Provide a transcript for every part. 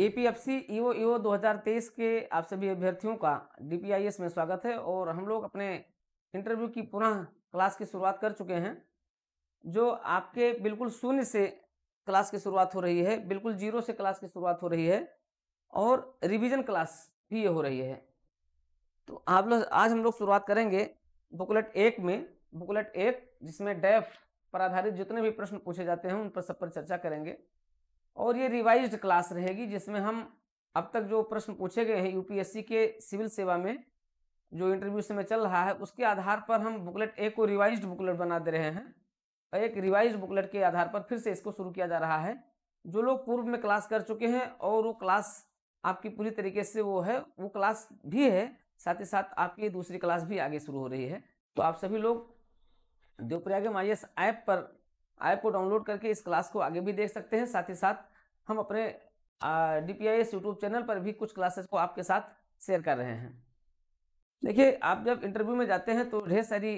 APFC EO EO 2023 के आप सभी अभ्यर्थियों का डीपीआईएस में स्वागत है और हम लोग अपने इंटरव्यू की पुनः क्लास की शुरुआत कर चुके हैं जो आपके बिल्कुल शून्य से क्लास की शुरुआत हो रही है बिल्कुल जीरो से क्लास की शुरुआत हो रही है और रिवीजन क्लास भी ये हो रही है तो आप लोग आज हम लोग शुरुआत करेंगे बुकलेट एक में बुकलेट एक जिसमें डेफ पर आधारित जितने भी प्रश्न पूछे जाते हैं उन पर सब पर चर्चा करेंगे और ये रिवाइज्ड क्लास रहेगी जिसमें हम अब तक जो प्रश्न पूछे गए हैं यूपीएससी के सिविल सेवा में जो इंटरव्यू समय चल रहा है उसके आधार पर हम बुकलेट ए को रिवाइज्ड बुकलेट बना दे रहे हैं और एक रिवाइज बुकलेट के आधार पर फिर से इसको शुरू किया जा रहा है जो लोग पूर्व में क्लास कर चुके हैं और वो क्लास आपकी पूरी तरीके से वो है वो क्लास भी है साथ ही साथ आपकी दूसरी क्लास भी आगे शुरू हो रही है तो आप सभी लोग देवप्रयाग एम आई ऐप पर ऐप को डाउनलोड करके इस क्लास को आगे भी देख सकते हैं साथ ही साथ हम अपने D P I S YouTube channel पर भी कुछ क्लासेस को आपके साथ शेयर कर रहे हैं देखिए आप जब इंटरव्यू में जाते हैं तो ढेर सारी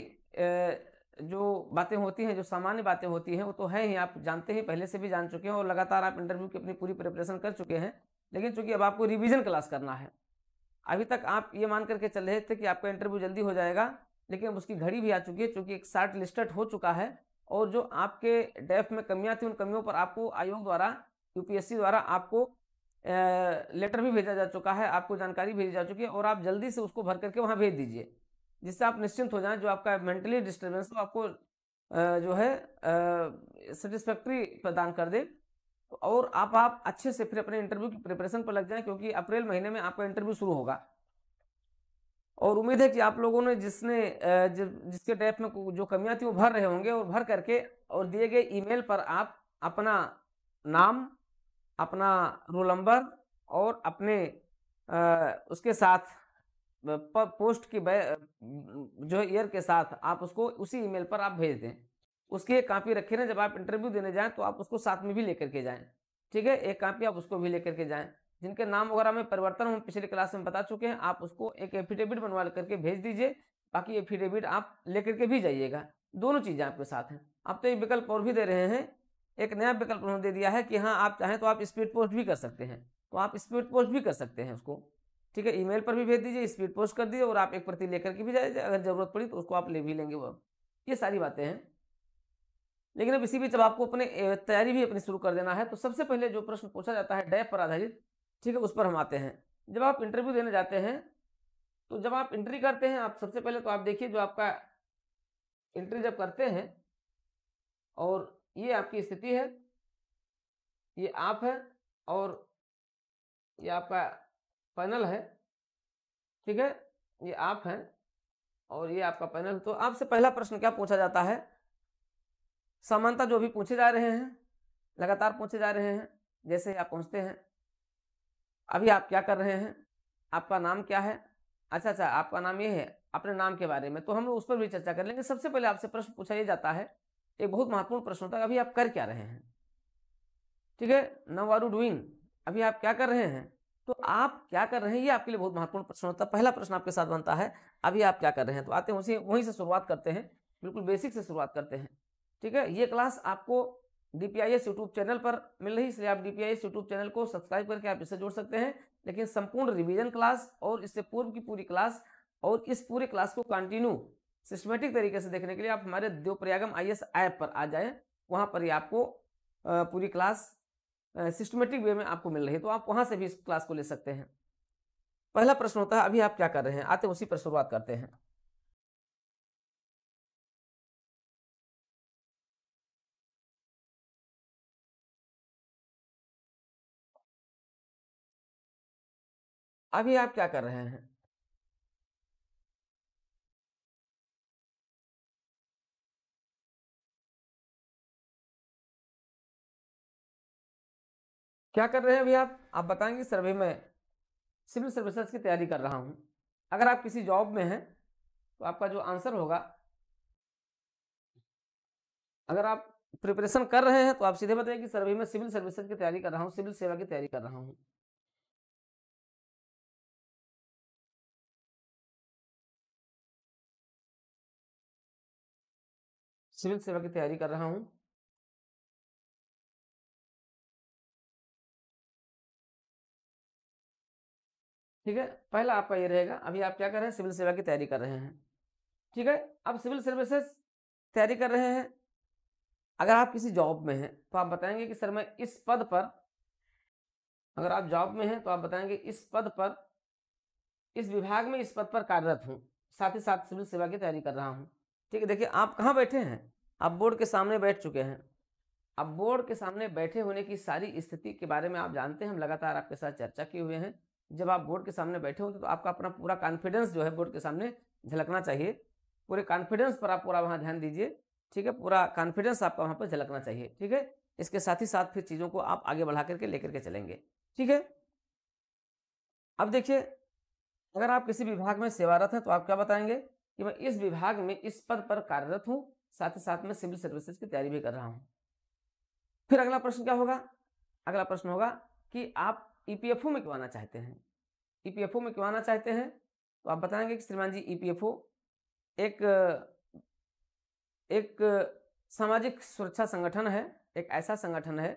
जो बातें होती हैं जो सामान्य बातें होती हैं वो तो है ही आप जानते हैं पहले से भी जान चुके हैं और लगातार आप इंटरव्यू की अपनी पूरी प्रिपरेशन कर चुके हैं लेकिन चूंकि अब आपको रिविजन क्लास करना है अभी तक आप ये मान करके चल रहे थे कि आपका इंटरव्यू जल्दी हो जाएगा लेकिन अब उसकी घड़ी भी आ चुकी है चूँकि एक शार्ट लिस्टेड हो चुका है और जो आपके डेफ में कमियाँ थी उन कमियों पर आपको आयोग द्वारा यूपीएससी द्वारा आपको लेटर भी भेजा जा चुका है आपको जानकारी भेजी जा चुकी है और आप जल्दी से उसको भर करके वहाँ भेज दीजिए जिससे आप निश्चिंत हो जाएं जो आपका मेंटली डिस्टर्बेंस हो आपको जो है सेटिस्फैक्ट्री प्रदान कर दे और आप आप अच्छे से फिर अपने इंटरव्यू की प्रिपरेशन पर लग जाएं क्योंकि अप्रैल महीने में आपका इंटरव्यू शुरू होगा और उम्मीद है कि आप लोगों ने जिसने जिसके टैप में जो कमियां थी वो भर रहे होंगे और भर करके और दिए गए ईमेल पर आप अपना नाम अपना रोल नंबर और अपने आ, उसके साथ पोस्ट की जो ईयर के साथ आप उसको उसी ईमेल पर आप भेज दें उसकी एक कापी रखे ना जब आप इंटरव्यू देने जाएं तो आप उसको साथ में भी लेकर के जाएं ठीक है एक कापी आप उसको भी लेकर के जाएं जिनके नाम वगैरह में परिवर्तन हम पिछले क्लास में बता चुके हैं आप उसको एक एफिडेविट बनवा करके भेज दीजिए बाकी एफिडेविट आप लेकर के भी जाइएगा दोनों चीज़ें आपके साथ हैं आप तो एक विकल्प और भी दे रहे हैं एक नया विकल्प उन्होंने दे दिया है कि हाँ आप चाहें तो आप स्पीड पोस्ट भी कर सकते हैं तो आप स्पीड पोस्ट भी कर सकते हैं उसको ठीक है ईमेल पर भी भेज दीजिए स्पीड पोस्ट कर दीजिए और आप एक प्रति लेकर के भी जाइए अगर ज़रूरत पड़ी तो उसको आप ले भी लेंगे वो ये सारी बातें हैं लेकिन अब इसी बीच जब आपको अपने तैयारी भी अपनी शुरू कर देना है तो सबसे पहले जो प्रश्न पूछा जाता है डैप पर आधारित ठीक है उस पर हम आते हैं जब आप इंटरव्यू देने जाते हैं तो जब आप इंट्री करते हैं आप सबसे पहले तो आप देखिए जो आपका एंट्री जब करते हैं और ये आपकी स्थिति है ये आप है और ये आपका पैनल है ठीक है ये आप हैं और ये आपका पैनल तो आपसे पहला प्रश्न क्या पूछा जाता है समानता जो भी पूछे जा रहे हैं लगातार पूछे जा रहे हैं जैसे आप पहुंचते हैं अभी आप क्या कर रहे हैं आपका नाम क्या है अच्छा अच्छा आपका नाम ये है अपने नाम के बारे में तो हम लोग उस पर भी चर्चा कर लेंगे सबसे पहले आपसे प्रश्न पूछा ये जाता है एक बहुत महत्वपूर्ण प्रश्न होता है अभी आप कर क्या रहे हैं ठीक है नव आर यू डूइंग अभी आप क्या कर रहे हैं तो आप क्या कर रहे हैं ये आपके लिए बहुत महत्वपूर्ण प्रश्न होता है पहला प्रश्न आपके साथ बनता है अभी आप क्या कर रहे हैं तो आते हैं उसी वहीं से शुरुआत करते हैं बिल्कुल बेसिक से शुरुआत करते हैं ठीक है ये क्लास आपको D P I S YouTube channel पर मिल रही इसलिए आप D P I S YouTube channel को सब्सक्राइब करके आप इससे जुड़ सकते हैं लेकिन संपूर्ण रिवीजन क्लास और इससे पूर्व की पूरी क्लास और इस पूरे क्लास को कंटिन्यू सिस्टमेटिक तरीके से देखने के लिए आप हमारे प्रयागम आई ऐप पर आ जाए वहाँ पर ही आपको पूरी क्लास सिस्टमेटिक वे में आपको मिल रही है तो आप वहाँ से भी इस क्लास को ले सकते हैं पहला प्रश्न होता है अभी आप क्या कर रहे हैं आते उसी पर शुरुआत करते हैं अभी आप क्या कर रहे हैं क्या कर रहे हैं अभी आप आप बताएंगे सर्वे में सिविल सर्विसेज की तैयारी कर रहा हूं अगर आप किसी जॉब में हैं तो आपका जो आंसर होगा अगर आप प्रिपरेशन कर रहे हैं तो आप सीधे बताइए कि सर्वे में सिविल सर्विसेज की तैयारी कर रहा हूँ सिविल सेवा की तैयारी कर रहा हूं सिविल सेवा की तैयारी कर रहा हूं ठीक है पहला आपका ये रहेगा अभी आप क्या कर रहे हैं सिविल सेवा की तैयारी कर रहे हैं ठीक है अब सिविल सर्विसेज तैयारी कर रहे हैं अगर आप किसी जॉब में हैं तो आप बताएंगे कि सर मैं इस पद पर अगर आप जॉब में हैं तो आप बताएंगे इस पद पर इस विभाग में इस पद पर कार्यरत हूँ साथ ही साथ सिविल सेवा की तैयारी कर रहा हूँ ठीक है देखिए आप कहाँ बैठे हैं आप बोर्ड के सामने बैठ चुके हैं अब बोर्ड के सामने बैठे होने की सारी स्थिति के बारे में आप जानते हैं हम लगातार आपके साथ चर्चा किए हुए हैं जब आप बोर्ड के सामने बैठे होंगे तो आपका अपना पूरा कॉन्फिडेंस जो है बोर्ड के सामने झलकना चाहिए पूरे कॉन्फिडेंस पर आप पूरा वहाँ ध्यान दीजिए ठीक है पूरा कॉन्फिडेंस आपका वहाँ पर झलकना चाहिए ठीक है इसके साथ ही साथ फिर चीज़ों को आप आगे बढ़ा करके लेकर के चलेंगे ठीक है अब देखिए अगर आप किसी विभाग में सेवारत हैं तो आप क्या बताएंगे कि मैं इस विभाग में इस पद पर कार्यरत हूँ साथ ही साथ में सिविल सर्विसेज की तैयारी भी कर रहा हूँ फिर अगला प्रश्न क्या होगा अगला प्रश्न होगा कि आप ईपीएफओ में करवाना चाहते हैं ईपीएफओ में करवाना चाहते हैं तो आप बताएंगे कि श्रीमान जी ईपीएफओ एक एक सामाजिक सुरक्षा संगठन है एक ऐसा संगठन है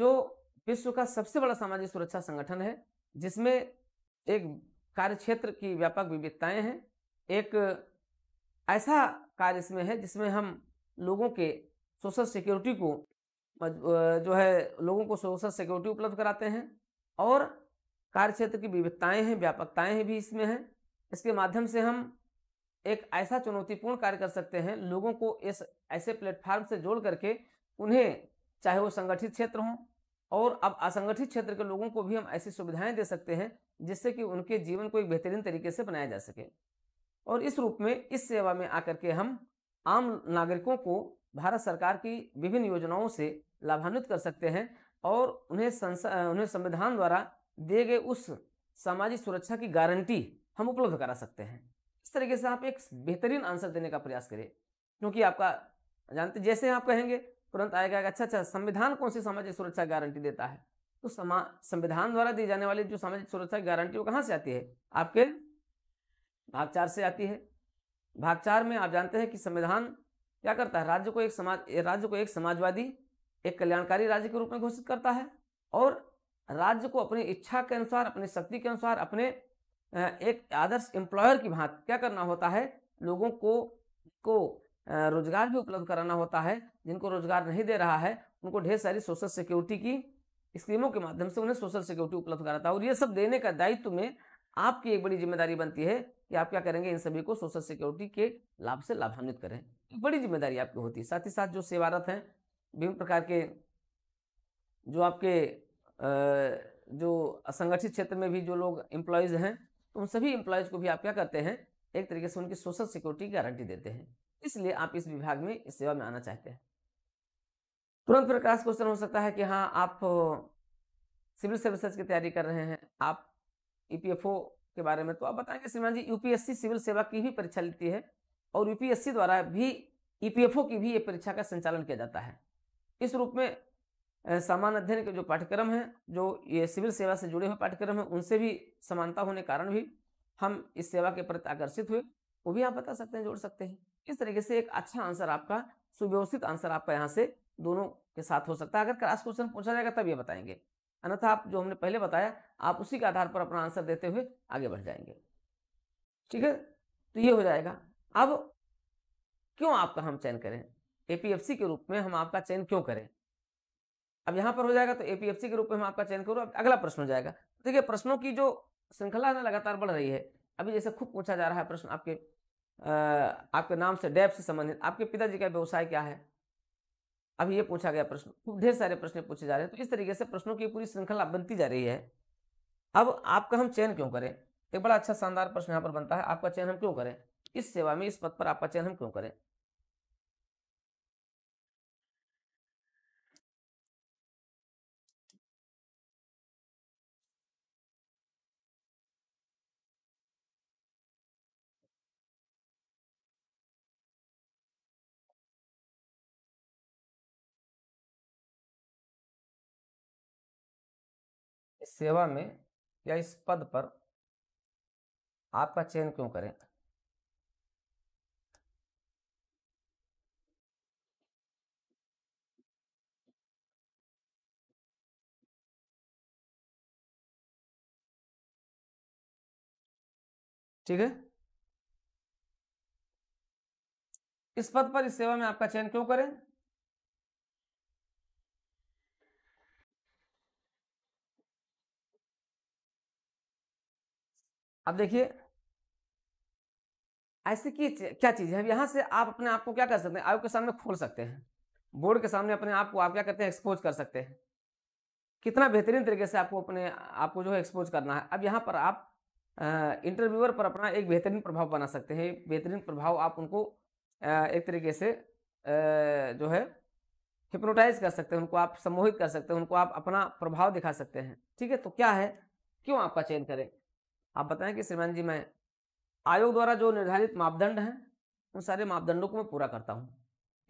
जो विश्व का सबसे बड़ा सामाजिक सुरक्षा संगठन है जिसमें एक कार्य क्षेत्र की व्यापक विविधताएं हैं एक ऐसा कार्य इसमें है जिसमें हम लोगों के सोशल सिक्योरिटी को जो है लोगों को सोशल सिक्योरिटी उपलब्ध कराते हैं और कार्य क्षेत्र की विविधताएं हैं व्यापकताएं हैं भी इसमें हैं इसके माध्यम से हम एक ऐसा चुनौतीपूर्ण कार्य कर सकते हैं लोगों को इस ऐसे प्लेटफार्म से जोड़ करके उन्हें चाहे वो संगठित क्षेत्र हों और अब असंगठित क्षेत्र के लोगों को भी हम ऐसी सुविधाएं दे सकते हैं जिससे कि उनके जीवन को एक बेहतरीन तरीके से बनाया जा सके और इस रूप में इस सेवा में आकर के हम आम नागरिकों को भारत सरकार की विभिन्न योजनाओं से लाभान्वित कर सकते हैं और उन्हें संसा उन्हें संविधान द्वारा दिए गए उस सामाजिक सुरक्षा की गारंटी हम उपलब्ध करा सकते हैं इस तरीके से आप एक बेहतरीन आंसर देने का प्रयास करें क्योंकि आपका जानते जैसे आप कहेंगे तुरंत आएगा अच्छा अच्छा संविधान कौन सी सामाजिक सुरक्षा गारंटी देता है तो संविधान द्वारा दी जाने वाली जो सामाजिक सुरक्षा की गारंटी वो कहाँ से आती है आपके भाग चार से आती है भाग चार में आप जानते हैं कि संविधान क्या करता है राज्य को एक समाज राज्य को एक समाजवादी एक कल्याणकारी राज्य के रूप में घोषित करता है और राज्य को अपनी इच्छा के अनुसार अपनी शक्ति के अनुसार अपने एक आदर्श एम्प्लॉयर की भांति क्या करना होता है लोगों को को रोजगार भी उपलब्ध कराना होता है जिनको रोजगार नहीं दे रहा है उनको ढेर सारी सोशल सिक्योरिटी की स्कीमों के माध्यम से उन्हें सोशल सिक्योरिटी उपलब्ध कराता है और ये सब देने का दायित्व में आपकी एक बड़ी जिम्मेदारी बनती है कि आप क्या करेंगे इन सभी को सोशल सिक्योरिटी के लाभ से लाभान्वित करें बड़ी जिम्मेदारी आपकी होती है साथ ही साथ जो सेवारत हैं विभिन्न प्रकार के जो आपके जो असंगठित क्षेत्र में भी जो लोग एम्प्लॉयज़ हैं तो उन सभी एम्प्लॉयज़ को भी आप क्या करते हैं एक तरीके से उनकी सोशल सिक्योरिटी गारंटी देते हैं इसलिए आप इस विभाग में इस सेवा में आना चाहते हैं तुरंत प्रकाश क्वेश्चन हो सकता है कि हाँ आप सिविल सर्विसेज की तैयारी कर रहे हैं आप ईपीएफओ e के बारे में तो आप बताएंगे श्रीमान जी यूपीएससी सिविल सेवा की भी परीक्षा लेती है और यूपीएससी द्वारा भी ईपीएफओ e की भी ये परीक्षा का संचालन किया जाता है इस रूप में सामान्य अध्ययन के जो पाठ्यक्रम हैं जो ये सिविल सेवा से जुड़े हुए पाठ्यक्रम हैं उनसे भी समानता होने के कारण भी हम इस सेवा के प्रति आकर्षित हुए वो भी आप बता सकते हैं जोड़ सकते हैं इस तरीके से एक अच्छा आंसर आपका सुव्यवस्थित आंसर आपका यहाँ से दोनों के साथ हो सकता है अगर क्लास क्वेश्चन पूछा जाएगा तब ये बताएंगे अन्यथा आप जो हमने पहले बताया आप उसी के आधार पर अपना आंसर देते हुए आगे बढ़ जाएंगे ठीक है तो ये हो जाएगा अब क्यों आपका हम चयन करें एपीएफसी के रूप में हम आपका चयन क्यों करें अब यहाँ पर हो जाएगा तो एपीएफसी के रूप में हम आपका चयन करो अब अगला प्रश्न हो जाएगा तो देखिए प्रश्नों की जो श्रृंखला है ना लगातार बढ़ रही है अभी जैसे खूब पूछा जा रहा है प्रश्न आपके आपके नाम से डैब से संबंधित आपके पिताजी का व्यवसाय क्या है अभी ये पूछा गया प्रश्न खूब ढेर सारे प्रश्न पूछे जा रहे हैं तो इस तरीके से प्रश्नों की पूरी श्रृंखला बनती जा रही है अब आपका हम चयन क्यों करें एक बड़ा अच्छा शानदार प्रश्न यहाँ पर बनता है आपका चयन हम क्यों करें इस सेवा में इस पद पर आपका चयन हम क्यों करें सेवा में या इस पद पर आपका चयन क्यों करें ठीक है इस पद पर इस सेवा में आपका चयन क्यों करें अब देखिए ऐसी की क्या चीज़ है अब यहाँ से आप अपने आप को क्या कर सकते हैं आयोग के सामने खोल सकते हैं बोर्ड के सामने अपने आप को आप क्या करते हैं एक्सपोज कर सकते हैं कितना बेहतरीन तरीके से आपको अपने आपको जो है एक्सपोज करना है अब यहाँ पर आप इंटरव्यूअर पर अपना एक बेहतरीन प्रभाव बना सकते हैं बेहतरीन प्रभाव आप उनको आ, एक तरीके से आ, जो है हिप्नोटाइज कर सकते हैं उनको आप सम्मोहित कर सकते हैं उनको आप अपना प्रभाव दिखा सकते हैं ठीक है तो क्या है क्यों आपका चयन करें आप बताएं कि श्रीमान जी मैं आयोग द्वारा जो निर्धारित मापदंड हैं उन सारे मापदंडों को मैं पूरा करता हूँ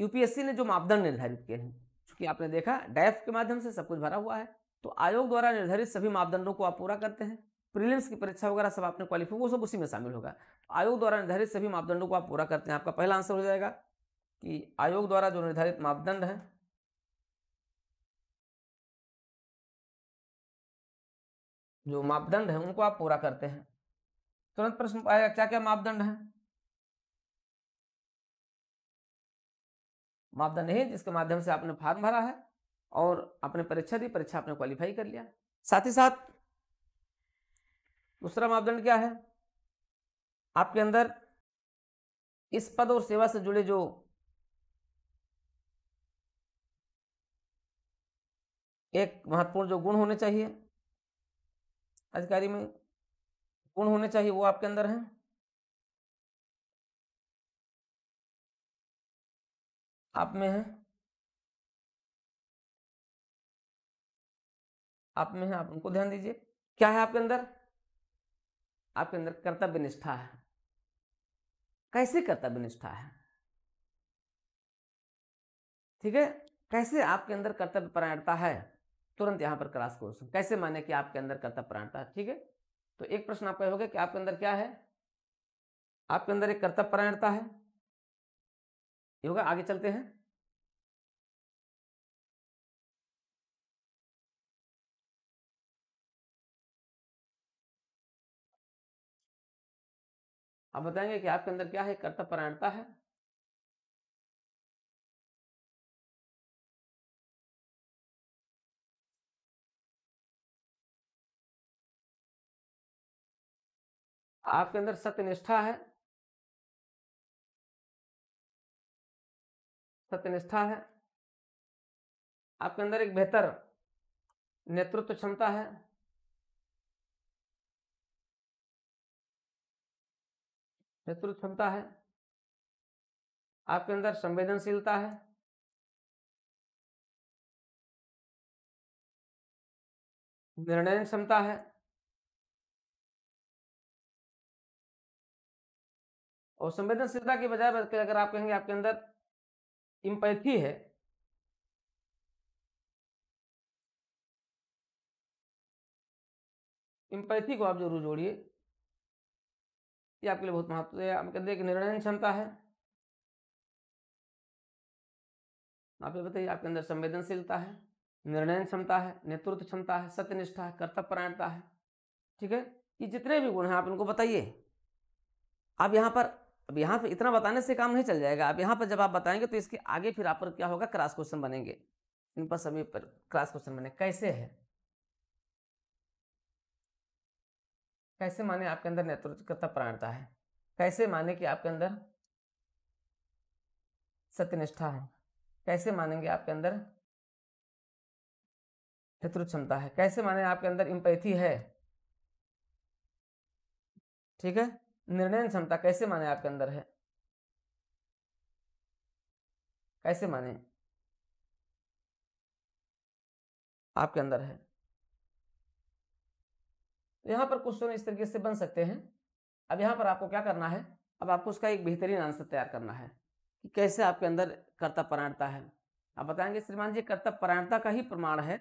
यूपीएससी ने जो मापदंड निर्धारित किए हैं चूंकि आपने देखा डैफ के माध्यम से सब कुछ भरा हुआ है तो आयोग द्वारा निर्धारित सभी मापदंडों को आप पूरा करते हैं प्रीलिम्स की परीक्षा वगैरह सब आपने क्वालिफाई वो सब उसी में शामिल होगा आयोग द्वारा निर्धारित सभी मापदंडों को आप पूरा करते हैं आपका पहला आंसर हो जाएगा कि आयोग द्वारा जो निर्धारित मापदंड हैं जो मापदंड है उनको आप पूरा करते हैं तुरंत प्रश्न आएगा क्या क्या मापदंड है मापदंड है जिसके माध्यम से आपने फॉर्म भरा है और आपने परीक्षा दी परीक्षा आपने क्वालिफाई कर लिया साथ ही साथ दूसरा मापदंड क्या है आपके अंदर इस पद और सेवा से जुड़े जो एक महत्वपूर्ण जो गुण होने चाहिए अधिकारी में गुण होने चाहिए वो आपके अंदर हैं आप में है आप में है आप उनको ध्यान दीजिए क्या है आपके अंदर आपके अंदर कर्तव्य निष्ठा है कैसे कर्तव्य निष्ठा है ठीक है कैसे आपके अंदर कर्तव्य परायणता है तुरंत यहाँ पर क्रॉस क्वेश्चन कैसे माने कि आपके अंदर कर्ता प्राणता है ठीक है तो एक प्रश्न आपका होगा कि आपके अंदर क्या है आपके अंदर एक कर्तव्य प्राणता है ये होगा आगे चलते हैं आप बताएंगे कि आपके अंदर क्या है कर्तव्य परायणता है आपके अंदर सत्यनिष्ठा है सत्यनिष्ठा है आपके अंदर एक बेहतर नेतृत्व क्षमता है नेतृत्व क्षमता है आपके अंदर संवेदनशीलता है निर्णय क्षमता है और संवेदनशीलता के बजाय अगर आप कहेंगे आपके अंदर इम्पैथी है इम्पैथी को आप जरूर जोड़िए ये आपके लिए बहुत महत्व है आप कहते हैं कि निर्णय क्षमता है आप ये बताइए आपके अंदर संवेदनशीलता है निर्णय क्षमता है नेतृत्व क्षमता है सत्यनिष्ठा है कर्तव्यपरायणता है ठीक है ये जितने भी गुण हैं आप इनको बताइए आप यहाँ पर अब यहाँ पर इतना बताने से काम नहीं चल जाएगा अब यहाँ पर जब आप बताएंगे तो इसके आगे फिर आप पर क्या होगा क्रास क्वेश्चन बनेंगे इन पर सभी पर क्रास क्वेश्चन बने कैसे है कैसे माने आपके अंदर नेतृत्वता प्राणता है कैसे माने कि आपके अंदर सत्यनिष्ठा है कैसे मानेंगे आपके अंदर नेतृत्व क्षमता है कैसे माने आपके अंदर इम्पैथी है ठीक है निर्णय क्षमता कैसे माने आपके अंदर है कैसे माने आपके अंदर है तो यहां पर क्वेश्चन तो इस तरीके से बन सकते हैं अब यहां पर आपको क्या करना है अब आपको उसका एक बेहतरीन आंसर तैयार करना है कि कैसे आपके अंदर कर्तव्य कर्तव्यपरायणता है आप बताएंगे श्रीमान जी कर्तव्य कर्तव्यपरायणता का ही प्रमाण है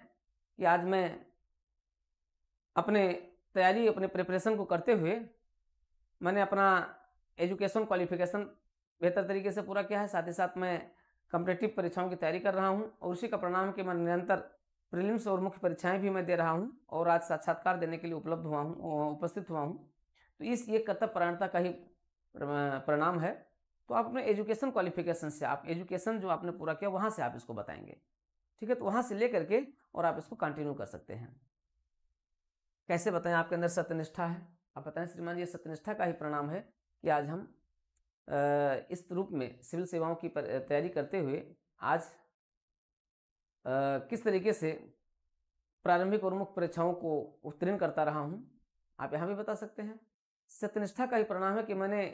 कि आज मैं अपने तैयारी अपने प्रिपरेशन को करते हुए मैंने अपना एजुकेशन क्वालिफिकेशन बेहतर तरीके से पूरा किया है साथ ही साथ मैं कम्पिटेटिव परीक्षाओं की तैयारी कर रहा हूँ और उसी का परिणाम कि मैं निरंतर प्रिलिम्स और मुख्य परीक्षाएं भी मैं दे रहा हूँ और आज साक्षात्कार देने के लिए उपलब्ध हुआ हूँ उपस्थित हुआ हूँ तो इस ये कर्तव्य प्राणता का ही परिणाम है तो आप अपने एजुकेशन क्वालिफिकेशन से आप एजुकेशन जो आपने पूरा किया वहाँ से आप इसको बताएंगे ठीक है तो वहाँ से ले करके और आप इसको कंटिन्यू कर सकते हैं कैसे बताएं आपके अंदर सत्यनिष्ठा है आप बताएं श्रीमान ये सत्यनिष्ठा का ही परिणाम है कि आज हम इस रूप में सिविल सेवाओं की तैयारी करते हुए आज किस तरीके से प्रारंभिक और मुख्य परीक्षाओं को उत्तीर्ण करता रहा हूँ आप यहाँ भी बता सकते हैं सत्यनिष्ठा का ही परिणाम है कि मैंने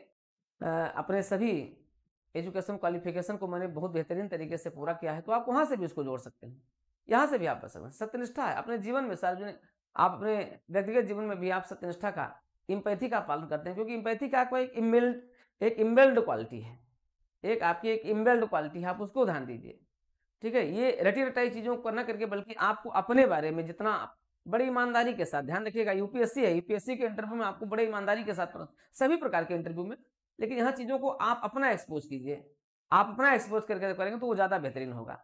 अपने सभी एजुकेशन क्वालिफिकेशन को मैंने बहुत बेहतरीन तरीके से पूरा किया है तो आप वहाँ से भी उसको जोड़ सकते हैं यहाँ से भी आप बता सकते हैं सत्यनिष्ठा है अपने जीवन में सार्वजनिक आप अपने व्यक्तिगत जीवन में भी आप सत्यनिष्ठा का इम्पैथी का पालन करते हैं क्योंकि इम्पैथी का आपको एक इम्बिल्ड एक इम्बिल्ड क्वालिटी है एक आपकी एक इम्बिल्ड क्वालिटी है आप उसको ध्यान दीजिए ठीक है ये रटी रटाई चीज़ों को न करके बल्कि आपको अपने बारे में जितना बड़ी ईमानदारी के साथ ध्यान रखिएगा यूपीएससी है यूपीएससी के इंटरव्यू में आपको बड़े ईमानदारी के साथ सभी प्रकार के इंटरव्यू में लेकिन यहाँ चीज़ों को आप अपना एक्सपोज कीजिए आप अपना एक्सपोज करके करेंगे तो वो ज़्यादा बेहतरीन होगा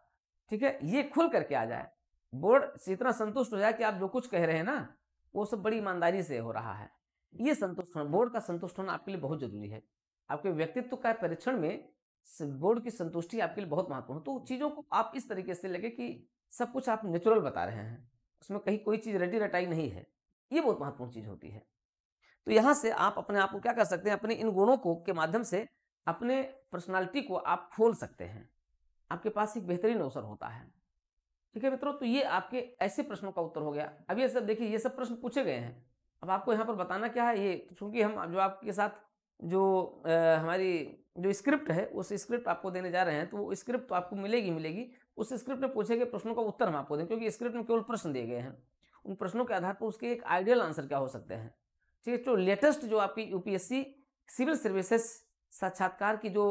ठीक है ये खुल करके आ जाए बोर्ड से इतना संतुष्ट हो जाए कि आप जो कुछ कह रहे हैं ना वो सब बड़ी ईमानदारी से हो रहा है ये संतुष्ट होना बोर्ड का संतुष्ट होना आपके लिए बहुत जरूरी है आपके व्यक्तित्व का परीक्षण में बोर्ड की संतुष्टि आपके लिए बहुत महत्वपूर्ण तो चीज़ों को आप इस तरीके से लगे कि सब कुछ आप नेचुरल बता रहे हैं उसमें कहीं कोई चीज़ रटी रटाई नहीं है ये बहुत महत्वपूर्ण चीज़ होती है तो यहाँ से आप अपने आप को क्या कर सकते हैं अपने इन गुणों को के माध्यम से अपने पर्सनालिटी को आप खोल सकते हैं आपके पास एक बेहतरीन अवसर होता है ठीक है मित्रों तो ये आपके ऐसे प्रश्नों का उत्तर हो गया अब ये सब देखिए ये सब प्रश्न पूछे गए हैं अब आपको यहाँ पर बताना क्या है ये चूँकि हम जो आपके साथ जो आ, हमारी जो स्क्रिप्ट है उस स्क्रिप्ट आपको देने जा रहे हैं तो वो स्क्रिप्ट तो आपको मिलेगी मिलेगी उस स्क्रिप्ट में पूछे गए प्रश्नों का उत्तर हम आपको दें क्योंकि स्क्रिप्ट में केवल प्रश्न दिए गए हैं उन प्रश्नों के आधार पर उसके एक आइडियल आंसर क्या हो सकते हैं ठीक है जो तो लेटेस्ट जो आपकी यू सिविल सर्विसेस साक्षात्कार की जो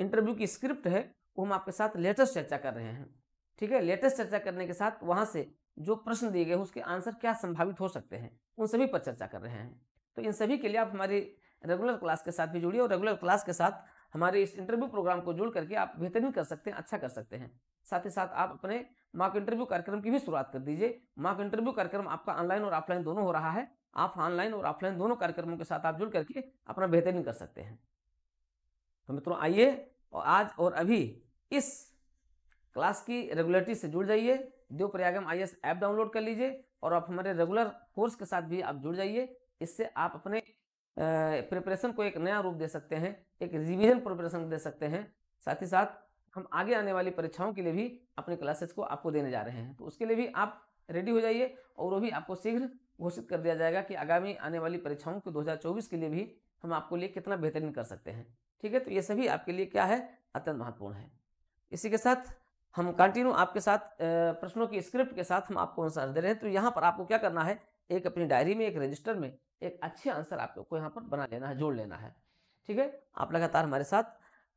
इंटरव्यू की स्क्रिप्ट है वो हम आपके साथ लेटेस्ट चर्चा कर रहे हैं ठीक है लेटेस्ट चर्चा करने के साथ वहाँ से जो प्रश्न दिए गए उसके आंसर क्या संभावित हो सकते हैं उन सभी पर चर्चा कर रहे हैं तो इन सभी के लिए आप हमारी रेगुलर क्लास के साथ भी जुड़िए और रेगुलर क्लास के साथ हमारे इस इंटरव्यू प्रोग्राम को जुड़ करके आप बेहतरीन कर सकते हैं अच्छा कर सकते हैं साथ ही साथ आप अपने मॉक इंटरव्यू कार्यक्रम की भी शुरुआत कर दीजिए मॉक इंटरव्यू कार्यक्रम आपका ऑनलाइन और ऑफलाइन दोनों हो रहा है आप ऑनलाइन और ऑफलाइन दोनों कार्यक्रमों के साथ आप जुड़ करके अपना बेहतरीन कर सकते हैं तो मित्रों आइए और आज और अभी इस क्लास की रेगुलरिटी से जुड़ जाइए देव प्रयागम आई ऐप डाउनलोड कर लीजिए और आप हमारे रेगुलर कोर्स के साथ भी आप जुड़ जाइए इससे आप अपने प्रिपरेशन को एक नया रूप दे सकते हैं एक रिविजन प्रिपरेशन दे सकते हैं साथ ही साथ हम आगे आने वाली परीक्षाओं के लिए भी अपने क्लासेस को आपको देने जा रहे हैं तो उसके लिए भी आप रेडी हो जाइए और वो भी आपको शीघ्र घोषित कर दिया जाएगा कि आगामी आने वाली परीक्षाओं के 2024 के लिए भी हम आपको लिए कितना बेहतरीन कर सकते हैं ठीक है तो ये सभी आपके लिए क्या है अत्यंत महत्वपूर्ण है इसी के साथ हम कंटिन्यू आपके साथ प्रश्नों की स्क्रिप्ट के साथ हम आपको आंसर दे रहे हैं तो यहाँ पर आपको क्या करना है एक अपनी डायरी में एक रजिस्टर में एक अच्छे आंसर आपको यहाँ पर बना लेना है जोड़ लेना है ठीक है आप लगातार हमारे साथ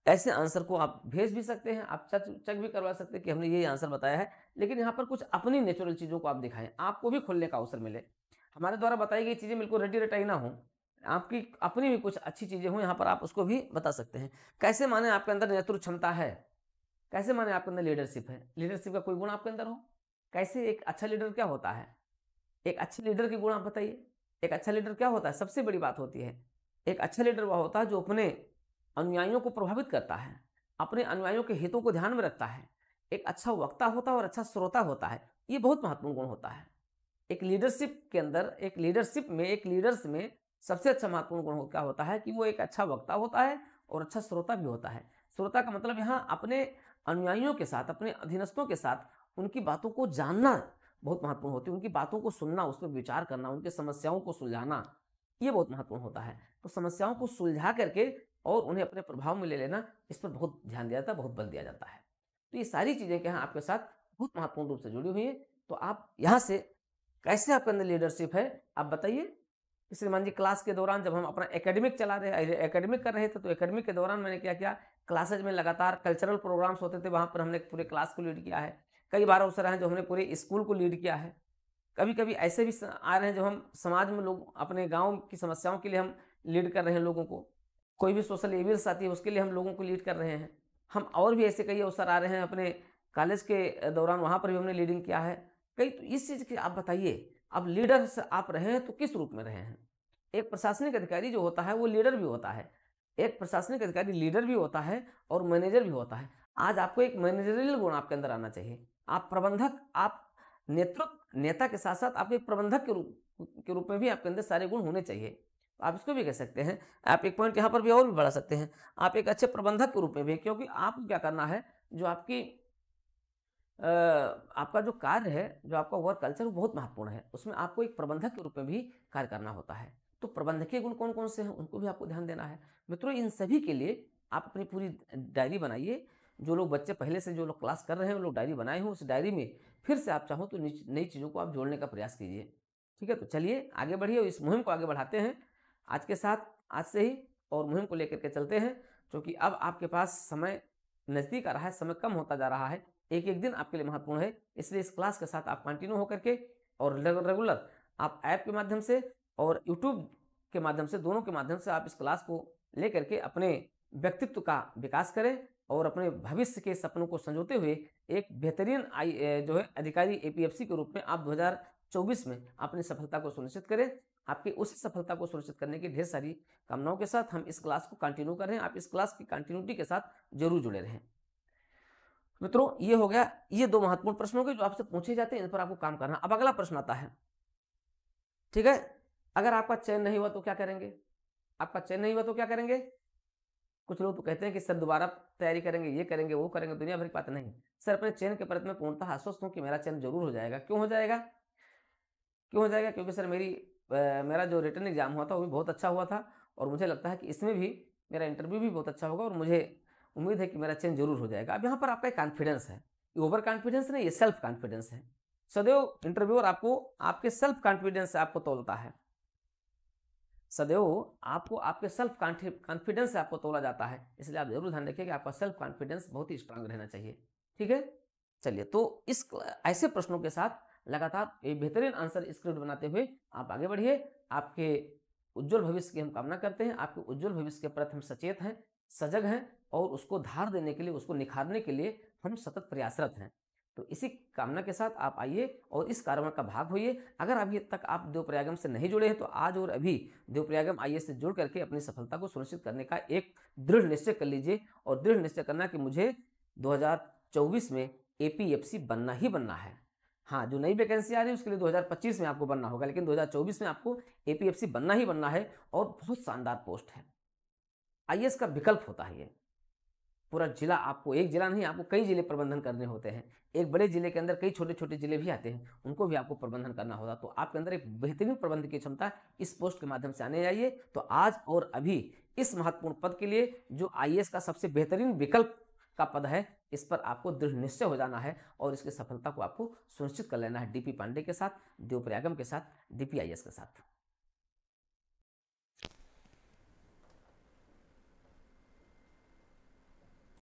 ऐसे आंसर को आप भेज भी सकते हैं आप चेक चेक भी करवा सकते हैं कि हमने ये आंसर बताया है लेकिन यहाँ पर कुछ अपनी नेचुरल चीज़ों को आप दिखाएं आपको भी खुलने का अवसर मिले हमारे द्वारा बताई गई चीज़ें बिल्कुल रटी रटाई ना हो आपकी अपनी भी कुछ अच्छी चीज़ें हों यहाँ पर आप उसको भी बता सकते हैं कैसे माने आपके अंदर नेतृत्व क्षमता है कैसे माने आपके अंदर लीडरशिप है लीडरशिप का कोई गुण आपके अंदर हो कैसे एक अच्छा लीडर क्या होता है एक अच्छे लीडर के गुण आप बताइए एक अच्छा लीडर क्या होता है सबसे बड़ी बात होती है एक अच्छा लीडर वह होता है जो अपने अनुयायियों को प्रभावित करता है अपने अनुयायियों के हितों को ध्यान में रखता है एक अच्छा वक्ता होता है और अच्छा श्रोता होता है ये बहुत महत्वपूर्ण गुण होता है एक लीडरशिप के अंदर एक लीडरशिप में एक लीडर्स में सबसे अच्छा महत्वपूर्ण गुण क्या होता है कि वो एक अच्छा वक्ता होता है और अच्छा श्रोता भी होता है श्रोता का मतलब यहाँ अपने अनुयायियों के साथ अपने अधीनस्थों के साथ उनकी बातों को जानना बहुत महत्वपूर्ण होती है उनकी बातों को सुनना उस पर विचार करना उनकी समस्याओं को सुलझाना ये बहुत महत्वपूर्ण होता है तो समस्याओं को सुलझा करके और उन्हें अपने प्रभाव में ले लेना इस पर बहुत ध्यान दिया जाता है बहुत बल दिया जाता है तो ये सारी चीज़ें क्या आपके साथ बहुत महत्वपूर्ण रूप से जुड़ी हुई हैं तो आप यहाँ से कैसे आपके अंदर लीडरशिप है आप बताइए श्रीमान जी क्लास के दौरान जब हम अपना एकेडमिक चला रहे एकेडमिक कर रहे थे तो एकेडमिक के दौरान मैंने क्या किया क्लासेज में लगातार कल्चरल प्रोग्राम्स होते थे वहाँ पर हमने पूरे क्लास को लीड किया है कई बार अवसर हैं जो हमने पूरे स्कूल को लीड किया है कभी कभी ऐसे भी आ रहे हैं जो हम समाज में लोग अपने गाँव की समस्याओं के लिए हम लीड कर रहे हैं लोगों को कोई भी सोशल एवियर्स आती है उसके लिए हम लोगों को लीड कर रहे हैं हम और भी ऐसे कई अवसर आ रहे हैं अपने कॉलेज के दौरान वहाँ पर भी हमने लीडिंग किया है कई तो इस चीज़ की आप बताइए अब लीडर्स आप रहे हैं तो किस रूप में रहे हैं एक प्रशासनिक अधिकारी जो होता है वो लीडर भी होता है एक प्रशासनिक अधिकारी लीडर भी होता है और मैनेजर भी होता है आज आपको एक मैनेजरियल गुण आपके अंदर आना चाहिए आप प्रबंधक आप नेतृत्व नेता के साथ साथ आपके प्रबंधक के रूप के रूप में भी आपके अंदर सारे गुण होने चाहिए आप इसको भी कह सकते हैं आप एक पॉइंट यहाँ पर भी और भी बढ़ा सकते हैं आप एक अच्छे प्रबंधक के रूप में भी क्योंकि आपको क्या करना है जो आपकी आ, आपका जो कार्य है जो आपका वर्क कल्चर वो बहुत महत्वपूर्ण है उसमें आपको एक प्रबंधक के रूप में भी कार्य करना होता है तो प्रबंधकीय गुण कौन कौन से हैं उनको भी आपको ध्यान देना है मित्रों इन सभी के लिए आप अपनी पूरी डायरी बनाइए जो लोग बच्चे पहले से जो लोग क्लास कर रहे हैं वो लोग डायरी बनाए हों उस डायरी में फिर से आप चाहो तो नई चीज़ों को आप जोड़ने का प्रयास कीजिए ठीक है तो चलिए आगे बढ़िए और इस मुहिम को आगे बढ़ाते हैं आज के साथ आज से ही और मुहिम को लेकर के चलते हैं क्योंकि अब आपके पास समय नज़दीक आ रहा है समय कम होता जा रहा है एक एक दिन आपके लिए महत्वपूर्ण है इसलिए इस क्लास के साथ आप कंटिन्यू होकर के और रेगुलर आप ऐप के माध्यम से और यूट्यूब के माध्यम से दोनों के माध्यम से आप इस क्लास को ले करके अपने व्यक्तित्व का विकास करें और अपने भविष्य के सपनों को संजोते हुए एक बेहतरीन आई जो है अधिकारी एपीएफसी के रूप में आप 2024 में अपनी सफलता को सुनिश्चित करें आपकी उसी सफलता को सुनिश्चित करने की ढेर सारी कामनाओं के साथ हम इस क्लास को कंटिन्यू कर रहे हैं आप इस क्लास की कंटिन्यूटी के साथ जरूर जुड़े रहें मित्रों ये हो गया ये दो महत्वपूर्ण प्रश्नों के जो आपसे पूछे जाते हैं इन पर आपको काम करना अब अगला प्रश्न आता है ठीक है अगर आपका चयन नहीं हुआ तो क्या करेंगे आपका चयन नहीं हुआ तो क्या करेंगे कुछ लोग तो कहते हैं कि सर दोबारा तैयारी करेंगे ये करेंगे वो करेंगे दुनिया भर की बात नहीं सर अपने चयन के प्रति मैं पूर्णतः आश्वस्त हूँ कि मेरा चयन जरूर हो जाएगा क्यों हो जाएगा क्यों हो जाएगा क्योंकि सर मेरी मेरा जो रिटर्न एग्जाम हुआ था वो भी बहुत अच्छा हुआ था और मुझे लगता है कि इसमें भी मेरा इंटरव्यू भी बहुत अच्छा होगा और मुझे उम्मीद है कि मेरा चयन जरूर हो जाएगा अब यहाँ पर आपका एक कॉन्फिडेंस है ये ओवर कॉन्फिडेंस नहीं ये सेल्फ कॉन्फिडेंस है सदैव इंटरव्यूअर आपको आपके सेल्फ कॉन्फिडेंस से आपको तोलता है सदैव आपको आपके सेल्फ कॉन्फिडेंस से आपको तोला जाता है इसलिए आप जरूर ध्यान रखिए कि आपका सेल्फ कॉन्फिडेंस बहुत ही स्ट्रांग रहना चाहिए ठीक है चलिए तो इस ऐसे प्रश्नों के साथ लगातार ये बेहतरीन आंसर स्क्रिप्ट बनाते हुए आप आगे बढ़िए आपके उज्जवल भविष्य की हम कामना करते हैं आपके उज्जवल भविष्य के प्रति हम सचेत हैं सजग हैं और उसको धार देने के लिए उसको निखारने के लिए हम सतत प्रयासरत हैं तो इसी कामना के साथ आप आइए और इस कार्यक्रम का भाग होइए अगर अभी तक आप देवप्रयागम से नहीं जुड़े हैं तो आज और अभी देवप्रयागम आइए से जुड़ करके अपनी सफलता को सुनिश्चित करने का एक दृढ़ निश्चय कर लीजिए और दृढ़ निश्चय करना कि मुझे 2024 में ए बनना ही बनना है हाँ जो नई वैकेंसी आ रही है उसके लिए 2025 में आपको बनना होगा लेकिन 2024 में आपको एपीएफसी बनना ही बनना है और बहुत शानदार पोस्ट है आईएएस का विकल्प होता है ये पूरा जिला आपको एक जिला नहीं आपको कई जिले प्रबंधन करने होते हैं एक बड़े जिले के अंदर कई छोटे छोटे जिले भी आते हैं उनको भी आपको प्रबंधन करना होगा तो आपके अंदर एक बेहतरीन प्रबंधन की क्षमता इस पोस्ट के माध्यम से आने जाइए तो आज और अभी इस महत्वपूर्ण पद के लिए जो आई का सबसे बेहतरीन विकल्प का पद है इस पर आपको दृढ़ निश्चय हो जाना है और इसकी सफलता को आपको सुनिश्चित कर लेना है डीपी पांडे के साथ देवप्रयागम के साथ डीपीआईएस के साथ